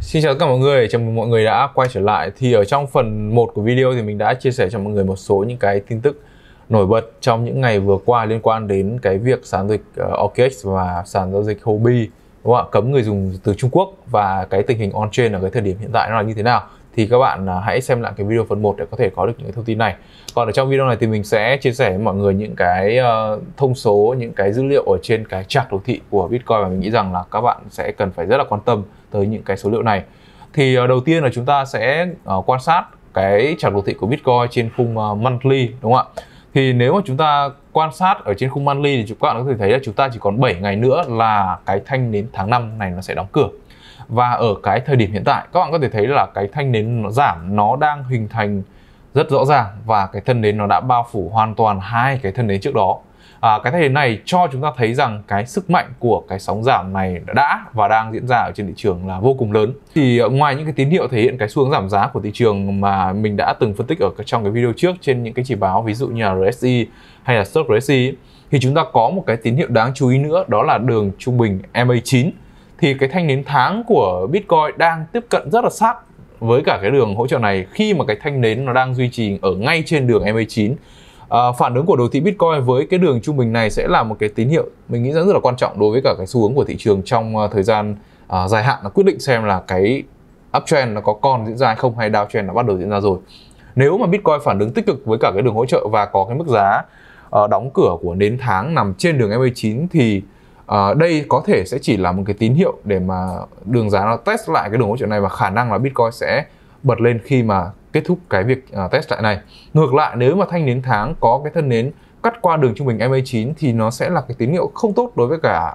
Xin chào tất cả mọi người, chào mừng mọi người đã quay trở lại Thì ở trong phần 1 của video thì mình đã chia sẻ cho mọi người một số những cái tin tức nổi bật trong những ngày vừa qua liên quan đến cái việc sàn giao dịch ờ, OKX và sàn giao dịch Hobi, đúng không ạ? Cấm người dùng từ Trung Quốc và cái tình hình on-chain ở cái thời điểm hiện tại nó là như thế nào thì các bạn à, hãy xem lại cái video phần 1 để có thể có được những thông tin này. Còn ở trong video này thì mình sẽ chia sẻ với mọi người những cái ờ, thông số, những cái dữ liệu ở trên cái chart đồ thị của Bitcoin và mình nghĩ rằng là các bạn sẽ cần phải rất là quan tâm tới những cái số liệu này thì ờ, đầu tiên là chúng ta sẽ ờ, quan sát cái chart đồ thị của Bitcoin trên khung ờ, monthly đúng không ạ thì nếu mà chúng ta quan sát ở trên khung monthly thì các bạn có thể thấy là chúng ta chỉ còn 7 ngày nữa là cái thanh nến tháng 5 này nó sẽ đóng cửa và ở cái thời điểm hiện tại các bạn có thể thấy là cái thanh nến nó giảm nó đang hình thành rất rõ ràng và cái thân nến nó đã bao phủ hoàn toàn hai cái thân nến trước đó à, cái thời điểm này cho chúng ta thấy rằng cái sức mạnh của cái sóng giảm này đã và đang diễn ra ở trên thị trường là vô cùng lớn thì ờ, ngoài những cái tín hiệu thể hiện cái xu hướng giảm giá của thị trường mà mình đã từng phân tích ở trong cái video trước trên những cái chỉ báo ví dụ như là RSI hay là stock RSI thì chúng ta có một cái tín hiệu đáng chú ý nữa đó là đường trung bình MA9 thì cái thanh nến tháng của Bitcoin đang tiếp cận rất là sát với cả cái đường hỗ trợ này khi mà cái thanh nến nó đang duy trì ở ngay trên đường MA9 À, phản ứng của đồ thị Bitcoin với cái đường trung bình này sẽ là một cái tín hiệu mình nghĩ rất là quan trọng đối với cả cái xu hướng của thị trường trong à, thời gian à, dài hạn là quyết định xem là cái uptrend nó có còn diễn ra hay không hay downtrend nó bắt đầu diễn ra rồi nếu mà Bitcoin phản ứng tích cực với cả cái đường hỗ trợ và có cái mức giá uh, đóng cửa của nến tháng nằm trên đường MA9 e thì uh, đây có thể sẽ chỉ là một cái tín hiệu để mà đường giá nó test lại cái đường hỗ trợ này và khả năng là Bitcoin sẽ bật lên khi mà kết thúc cái việc uh, test lại này ngược lại nếu mà thanh nến tháng có cái thân nến cắt qua đường trung bình MA9 thì nó sẽ là cái tín hiệu không tốt đối với cả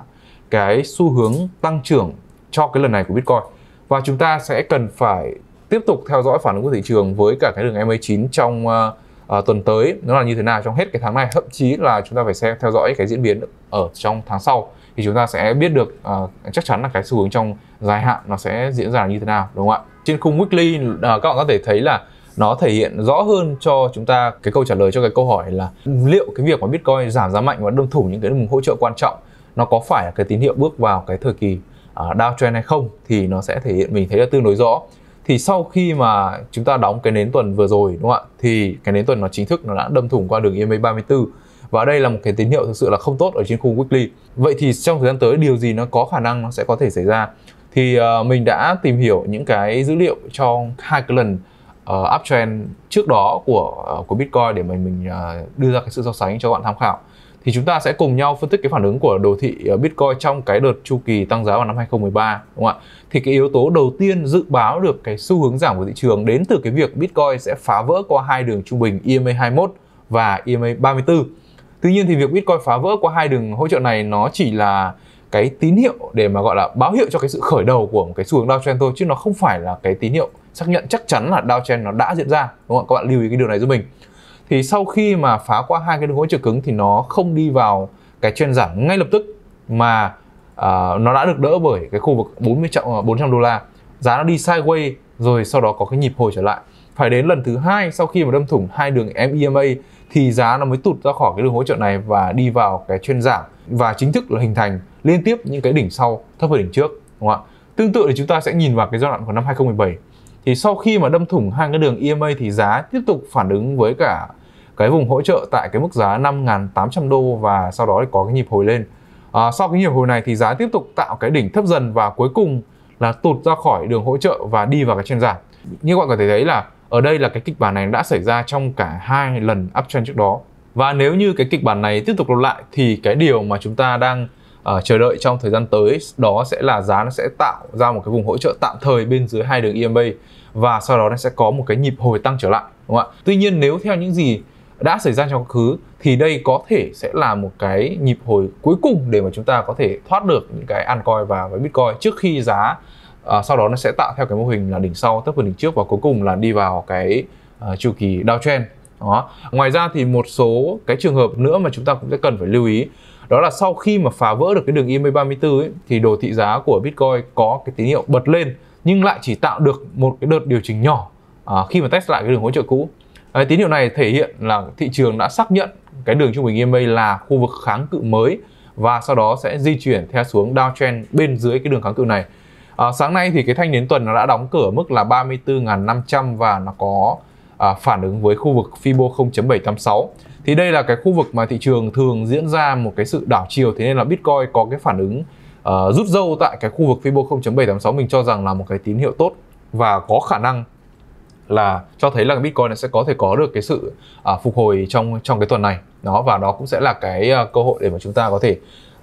cái xu hướng tăng trưởng cho cái lần này của Bitcoin và chúng ta sẽ cần phải tiếp tục theo dõi phản ứng của thị trường với cả cái đường MA9 trong uh, uh, tuần tới nó là như thế nào trong hết cái tháng này thậm chí là chúng ta phải xem theo dõi cái diễn biến ở trong tháng sau thì chúng ta sẽ biết được uh, chắc chắn là cái xu hướng trong dài hạn nó sẽ diễn ra như thế nào đúng không ạ trên khung weekly uh, các bạn có thể thấy là nó thể hiện rõ hơn cho chúng ta cái câu trả lời cho cái câu hỏi là liệu cái việc mà Bitcoin giảm giá mạnh và đâm thủ những cái vùng hỗ trợ quan trọng nó có phải là cái tín hiệu bước vào cái thời kỳ uh, à, downtrend hay không thì nó sẽ thể hiện mình thấy là tương đối rõ thì sau khi mà chúng ta đóng cái nến tuần vừa rồi đúng không ạ thì cái nến tuần nó chính thức nó đã đâm thủng qua đường EMA 34 và đây là một cái tín hiệu thực sự là không tốt ở trên khung weekly vậy thì trong thời gian tới điều gì nó có khả năng nó sẽ có thể xảy ra thì uh, mình đã tìm hiểu những cái dữ liệu cho hai cái lần uh, uptrend trước đó của uh, của Bitcoin để mình mình uh, đưa ra cái sự so sánh cho các bạn tham khảo. Thì chúng ta sẽ cùng nhau phân tích cái phản ứng của đồ thị uh, Bitcoin trong cái đợt chu kỳ tăng giá vào năm 2013 đúng không ạ? Thì cái yếu tố đầu tiên dự báo được cái xu hướng giảm của thị trường đến từ cái việc Bitcoin sẽ phá vỡ qua hai đường trung bình EMA 21 và EMA 34. Tuy nhiên thì việc Bitcoin phá vỡ qua hai đường hỗ trợ này nó chỉ là cái tín hiệu để mà gọi là báo hiệu cho cái sự khởi đầu của một cái xu hướng downtrend thôi chứ nó không phải là cái tín hiệu xác nhận chắc chắn là downtrend nó đã diễn ra đúng không ạ? các bạn lưu ý cái điều này giúp mình thì sau khi mà phá qua hai cái đường hỗ trợ cứng thì nó không đi vào cái trend giảm ngay lập tức mà uh, nó đã được đỡ bởi cái khu vực 40 trọng 400 à, đô la giá nó đi sideways rồi sau đó có cái nhịp hồi trở lại phải đến lần thứ hai sau khi mà đâm thủng hai đường EMA thì giá nó mới tụt ra khỏi cái đường hỗ trợ này và đi vào cái trend giảm và chính thức là hình thành liên tiếp những cái đỉnh sau thấp hơn đỉnh trước đúng không ạ tương tự thì chúng ta sẽ nhìn vào cái giai đoạn của năm 2017 thì sau khi mà đâm thủng hai cái đường EMA thì giá tiếp tục phản ứng với cả cái vùng hỗ trợ tại cái mức giá 5.800 đô và sau đó thì có cái nhịp hồi lên à, sau cái nhịp hồi này thì giá tiếp tục tạo cái đỉnh thấp dần và cuối cùng là tụt ra khỏi đường hỗ trợ và đi vào cái trên giảm như các bạn có thể thấy là ở đây là cái kịch bản này đã xảy ra trong cả hai lần uptrend trước đó và nếu như cái kịch bản này tiếp tục lặp lại thì cái điều mà chúng ta đang uh, chờ đợi trong thời gian tới đó sẽ là giá nó sẽ tạo ra một cái vùng hỗ trợ tạm thời bên dưới hai đường EMA và sau đó nó sẽ có một cái nhịp hồi tăng trở lại đúng không ạ tuy nhiên nếu theo những gì đã xảy ra trong quá khứ thì đây có thể sẽ là một cái nhịp hồi cuối cùng để mà chúng ta có thể thoát được những cái altcoin và với bitcoin trước khi giá à, sau đó nó sẽ tạo theo cái mô hình là đỉnh sau thấp hơn đỉnh trước và cuối cùng là đi vào cái à, chu kỳ downtrend đó ngoài ra thì một số cái trường hợp nữa mà chúng ta cũng sẽ cần phải lưu ý đó là sau khi mà phá vỡ được cái đường EMA 34 ấy, thì đồ thị giá của Bitcoin có cái tín hiệu bật lên nhưng lại chỉ tạo được một cái đợt điều chỉnh nhỏ à, khi mà test lại cái đường hỗ trợ cũ à, tín hiệu này thể hiện là thị trường đã xác nhận cái đường trung bình EMA là khu vực kháng cự mới và sau đó sẽ di chuyển theo xuống downtrend bên dưới cái đường kháng cự này à, sáng nay thì cái thanh đến tuần nó đã đóng cửa mức là 34.500 và nó có à, phản ứng với khu vực Fibo 0.786 thì đây là cái khu vực mà thị trường thường diễn ra một cái sự đảo chiều thế nên là Bitcoin có cái phản ứng uh, rút dâu tại cái khu vực Fibo 0.786 mình cho rằng là một cái tín hiệu tốt và có khả năng là cho thấy là Bitcoin này sẽ có thể có được cái sự uh, phục hồi trong trong cái tuần này đó và đó cũng sẽ là cái uh, cơ hội để mà chúng ta có thể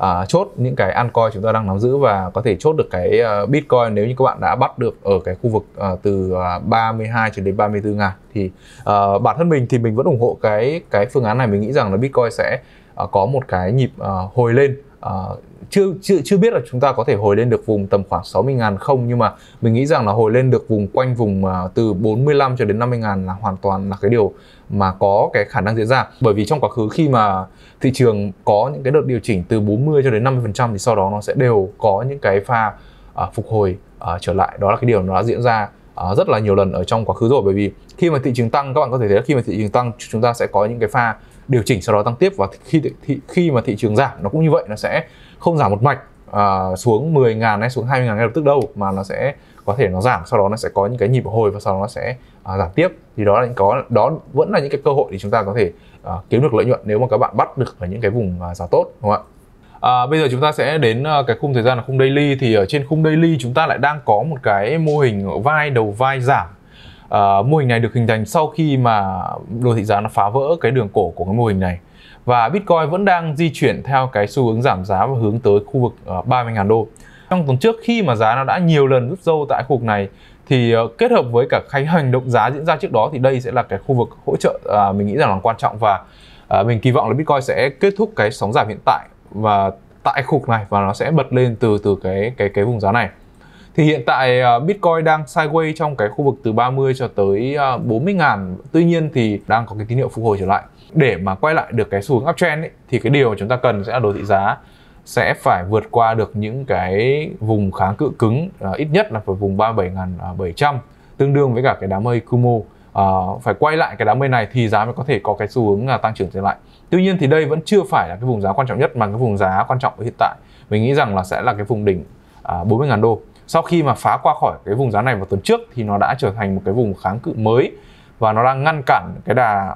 uh, chốt những cái altcoin chúng ta đang nắm giữ và có thể chốt được cái uh, Bitcoin nếu như các bạn đã bắt được ở cái khu vực uh, từ uh, 32 cho đến 34 ngàn thì uh, bản thân mình thì mình vẫn ủng hộ cái cái phương án này mình nghĩ rằng là Bitcoin sẽ uh, có một cái nhịp uh, hồi lên uh, chưa chưa chưa biết là chúng ta có thể hồi lên được vùng tầm khoảng 60 ngàn không nhưng mà mình nghĩ rằng là hồi lên được vùng quanh vùng uh, từ 45 cho đến 50 ngàn là hoàn toàn là cái điều mà có cái khả năng diễn ra bởi vì trong quá khứ khi mà thị trường có những cái đợt điều chỉnh từ 40 cho đến 50% thì sau đó nó sẽ đều có những cái pha uh, phục hồi uh, trở lại đó là cái điều nó đã diễn ra uh, rất là nhiều lần ở trong quá khứ rồi bởi vì khi mà thị trường tăng các bạn có thể thấy là khi mà thị trường tăng chúng ta sẽ có những cái pha điều chỉnh sau đó tăng tiếp và khi thị, khi mà thị trường giảm nó cũng như vậy nó sẽ không giảm một mạch uh, xuống 10 ngàn hay xuống 20 ngàn ngay lập tức đâu mà nó sẽ có thể nó giảm sau đó nó sẽ có những cái nhịp hồi và sau đó nó sẽ uh, giảm tiếp thì đó là những có đó vẫn là những cái cơ hội để chúng ta có thể uh, kiếm được lợi nhuận nếu mà các bạn bắt được ở những cái vùng uh, giá tốt đúng không ạ À, bây giờ chúng ta sẽ đến uh, cái khung thời gian là khung daily thì ở trên khung daily chúng ta lại đang có một cái mô hình vai đầu vai giảm uh, mô hình này được hình thành sau khi mà đô thị giá nó phá vỡ cái đường cổ của cái mô hình này và Bitcoin vẫn đang di chuyển theo cái xu hướng giảm giá và hướng tới khu vực uh, ờ, 30.000 đô. Trong tuần trước khi mà giá nó đã nhiều lần rút sâu tại khu vực này thì uh, kết hợp với cả khái hành động giá diễn ra trước đó thì đây sẽ là cái khu vực hỗ trợ uh, mình nghĩ rằng là quan trọng và uh, mình kỳ vọng là Bitcoin sẽ kết thúc cái sóng giảm hiện tại và tại khu vực này và nó sẽ bật lên từ từ cái cái cái vùng giá này thì hiện tại à, Bitcoin đang sideways trong cái khu vực từ 30 cho tới 40 à, ngàn tuy nhiên thì đang có cái tín hiệu phục hồi trở lại để mà quay lại được cái xu hướng uptrend ấy, thì cái điều chúng ta cần sẽ là đồ thị giá sẽ phải vượt qua được những cái vùng kháng cự cứng à, ít nhất là phải vùng 37.700 tương đương với cả cái đám mây Kumo à, phải quay lại cái đám mây này thì giá mới có thể có cái xu hướng tăng trưởng trở lại tuy nhiên thì đây vẫn chưa phải là cái vùng giá quan trọng nhất mà cái vùng giá quan trọng hiện tại mình nghĩ rằng là sẽ là cái vùng đỉnh à, 40.000 đô sau khi mà phá qua khỏi cái vùng giá này vào tuần trước thì nó đã trở thành một cái vùng kháng cự mới và nó đang ngăn cản cái đà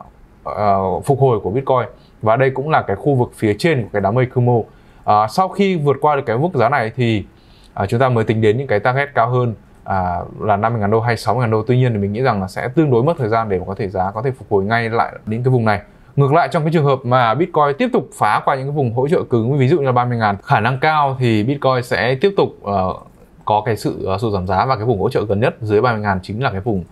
uh, phục hồi của Bitcoin và đây cũng là cái khu vực phía trên của cái đám mây Kumo. Uh, sau khi vượt qua được cái mức giá này thì uh, chúng ta mới tính đến những cái target cao hơn à, là 50.000 đô hay 60.000 đô tuy nhiên thì mình nghĩ rằng là sẽ tương đối mất thời gian để mà có thể giá có thể phục hồi ngay lại đến cái vùng này ngược lại trong cái trường hợp mà Bitcoin tiếp tục phá qua những cái vùng hỗ trợ cứng ví dụ như là 30.000 khả năng cao thì Bitcoin sẽ tiếp tục uh, có cái sự uh, sụt giảm giá và cái vùng hỗ trợ gần nhất dưới 30 ngàn chính là cái vùng uh,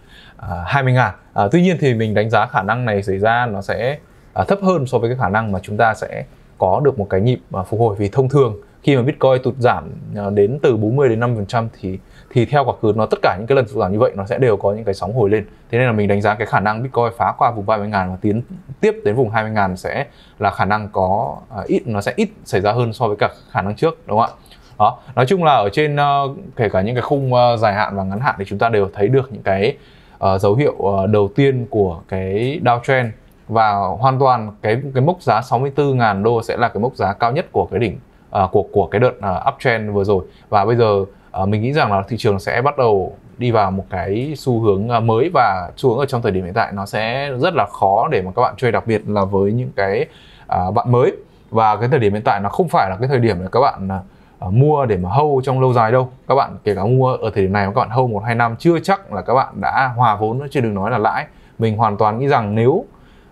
à, 20 ngàn. Uh, tuy nhiên thì mình đánh giá khả năng này xảy ra nó sẽ uh, thấp hơn so với cái khả năng mà chúng ta sẽ có được một cái nhịp uh, phục hồi vì thông thường khi mà Bitcoin tụt giảm uh, đến từ 40 đến 5% thì thì theo quá khứ nó tất cả những cái lần sụt giảm như vậy nó sẽ đều có những cái sóng hồi lên. Thế nên là mình đánh giá cái khả năng Bitcoin phá qua vùng 30 ngàn và tiến tiếp đến vùng 20 ngàn sẽ là khả năng có uh, ít nó sẽ ít xảy ra hơn so với cả khả năng trước đúng không ạ? đó nói chung là ở trên ờ, kể cả những cái khung ờ, dài hạn và ngắn hạn thì chúng ta đều thấy được những cái ờ, dấu hiệu đầu tiên của cái downtrend và hoàn toàn cái cái mốc giá 64.000 đô sẽ là cái mốc giá cao nhất của cái đỉnh uh, của của cái đợt uh, uptrend vừa rồi và bây giờ uh, mình nghĩ rằng là thị trường sẽ bắt đầu đi vào một cái xu hướng mới và xu hướng ở trong thời điểm hiện tại nó sẽ rất là khó để mà các bạn chơi đặc biệt là với những cái uh, bạn mới và cái thời điểm hiện tại nó không phải là cái thời điểm để các bạn uh, À, mua để mà hâu trong lâu dài đâu các bạn kể cả mua ở thời điểm này mà các bạn hâu một hai năm chưa chắc là các bạn đã hòa vốn chứ đừng nói là lãi mình hoàn toàn nghĩ rằng nếu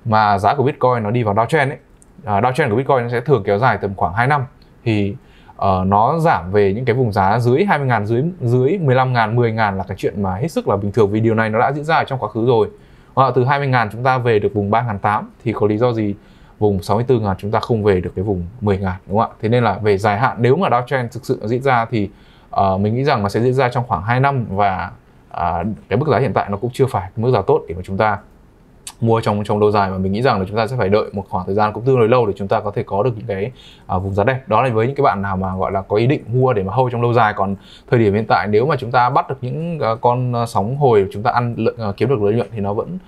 mà giá của bitcoin nó đi vào downtrend ấy à, downtrend của bitcoin nó sẽ thường kéo dài tầm khoảng 2 năm thì uh, nó giảm về những cái vùng giá dưới 20 ngàn dưới dưới 15 ngàn 10 ngàn là cái chuyện mà hết sức là bình thường vì điều này nó đã diễn ra ở trong quá khứ rồi à, từ 20 ngàn chúng ta về được vùng 3 ngàn 8 thì có lý do gì vùng 64 ngàn chúng ta không về được cái vùng 10 ngàn đúng không ạ? Thế nên là về dài hạn nếu mà downtrend thực sự diễn ra thì uh, mình nghĩ rằng nó sẽ diễn ra trong khoảng 2 năm và uh, cái mức giá hiện tại nó cũng chưa phải mức giá tốt để mà chúng ta mua trong trong lâu dài mà mình nghĩ rằng là chúng ta sẽ phải đợi một khoảng thời gian cũng tương đối lâu để chúng ta có thể có được những cái à, vùng giá đẹp đó là với những cái bạn nào mà gọi là có ý định mua để mà hâu trong lâu dài còn thời điểm hiện tại nếu mà chúng ta bắt được những uh, con à, sóng hồi chúng ta ăn uh, kiếm được lợi nhuận thì nó vẫn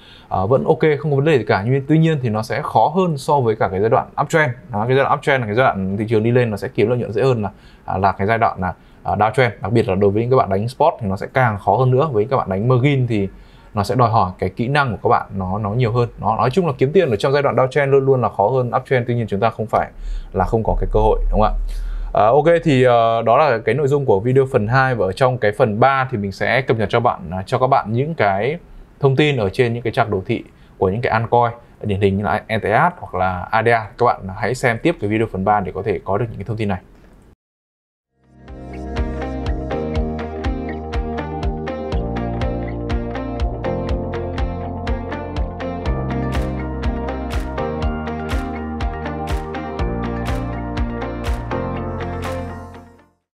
uh, vẫn ok không có vấn đề gì cả nhưng tuy nhiên thì nó sẽ khó hơn so với cả cái giai đoạn uptrend đó, cái giai đoạn uptrend là cái giai đoạn thị trường đi lên nó sẽ kiếm lợi nhuận dễ hơn là là cái giai đoạn là downtrend đặc biệt là đối với những các bạn đánh spot thì nó sẽ càng khó hơn nữa với các bạn đánh margin thì nó sẽ đòi hỏi cái kỹ năng của các bạn nó nó nhiều hơn nó nói chung là kiếm tiền ở trong giai đoạn downtrend luôn luôn là khó hơn uptrend tuy nhiên chúng ta không phải là không có cái cơ hội đúng không ạ À, ok thì uh, đó là cái nội dung của video phần 2 và ở trong cái phần 3 thì mình sẽ cập nhật cho bạn uh, cho các bạn những cái thông tin ở trên những cái chart đồ thị của những cái altcoin điển hình như là ETH hoặc là ADA các bạn hãy xem tiếp cái video phần 3 để có thể có được những cái thông tin này.